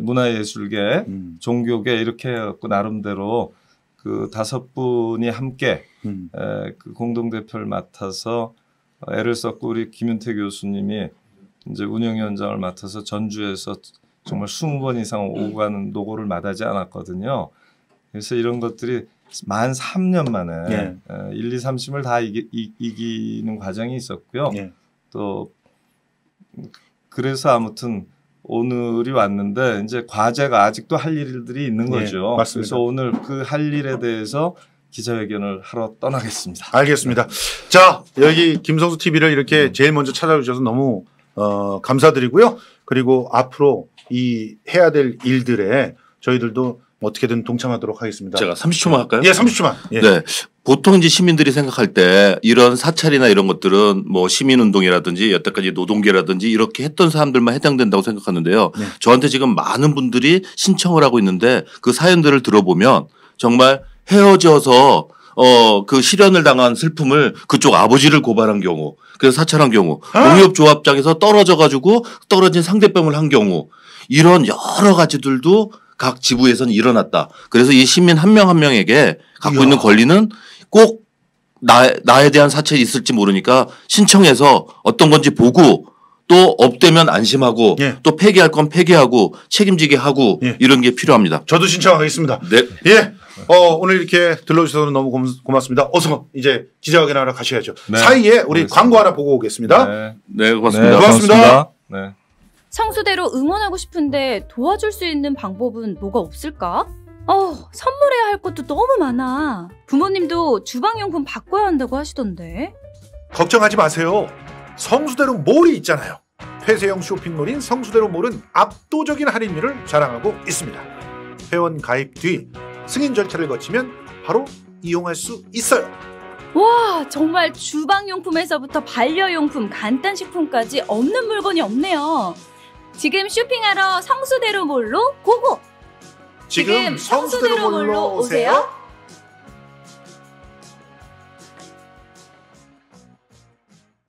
문화예술계 음. 종교계 이렇게 해갖고 나름대로 그 다섯 분이 함께 음. 에, 그 공동대표를 맡아서 애를 썼고 우리 김윤태 교수님이 이제 운영위원장을 맡아서 전주에서 정말 20번 이상 오고 가는 노고를 마다하지 않았거든요. 그래서 이런 것들이 만 3년 만에 예. 1, 2, 3심을 다 이기, 는 과정이 있었고요. 예. 또 그래서 아무튼 오늘이 왔는데 이제 과제가 아직도 할 일들이 있는 예, 거죠. 예, 그래서 오늘 그 할 일에 대해서 기자회견을 하러 떠나겠습니다. 알겠습니다. 자, 여기 김성수 TV를 이렇게 음. 제일 먼저 찾아주셔서 너무 어, 감사드리고요. 그리고 앞으로 이 해야 될 일들에 저희들도 어떻게든 동참하도록 하겠습니다. 제가 30초만 할까요? 예, 30초만. 예. 네. 보통 이제 시민들이 생각할 때 이런 사찰이나 이런 것들은 뭐 시민운동이라든지 여태까지 노동계라든지 이렇게 했던 사람들만 해당된다고 생각하는데요. 네. 저한테 지금 많은 분들이 신청을 하고 있는데 그 사연들을 들어보면 정말 헤어져서 어, 그 실현을 당한 슬픔을 그쪽 아버지를 고발한 경우, 그래서 사찰한 경우, 어? 농협조합장에서 떨어져가지고 떨어진 상대병을 한 경우, 이런 여러 가지들도 각 지부에서는 일어났다. 그래서 이 시민 한 명 한 명에게 갖고 이야. 있는 권리는 꼭 나, 나에 대한 사찰이 있을지 모르니까 신청해서 어떤 건지 보고 또 업되면 안심하고 예. 또 폐기할 건 폐기하고 책임지게 하고 예. 이런 게 필요합니다. 저도 신청하겠습니다. 네. 예. 어, 오늘 이렇게 들러주셔서 너무 고, 맙습니다 어서 이제 기자회견하러 가셔야죠. 네. 사이에 우리 알겠습니다. 광고 하나 보고 오겠습니다. 네, 네, 네 고맙습니다. 고맙습니다. 고맙 네. 성수대로 응원하고 싶은데 도와줄 수 있는 방법은 뭐가 없을까? 어, 선물해야 할 것도 너무 많아. 부모님도 주방용품 바꿔야 한다고 하시던데. 걱정하지 마세요. 성수대로 몰이 있잖아요. 폐쇄형 쇼핑몰인 성수대로 몰은 압도적인 할인율을 자랑하고 있습니다. 회원 가입 뒤 승인 절차를 거치면 바로 이용할 수 있어요. 와 정말 주방용품에서부터 반려용품 간단식품까지 없는 물건이 없네요. 지금 쇼핑하러 성수대로 몰로 고고! 지금, 성수대로, 성수대로 몰로 오세요. 오세요?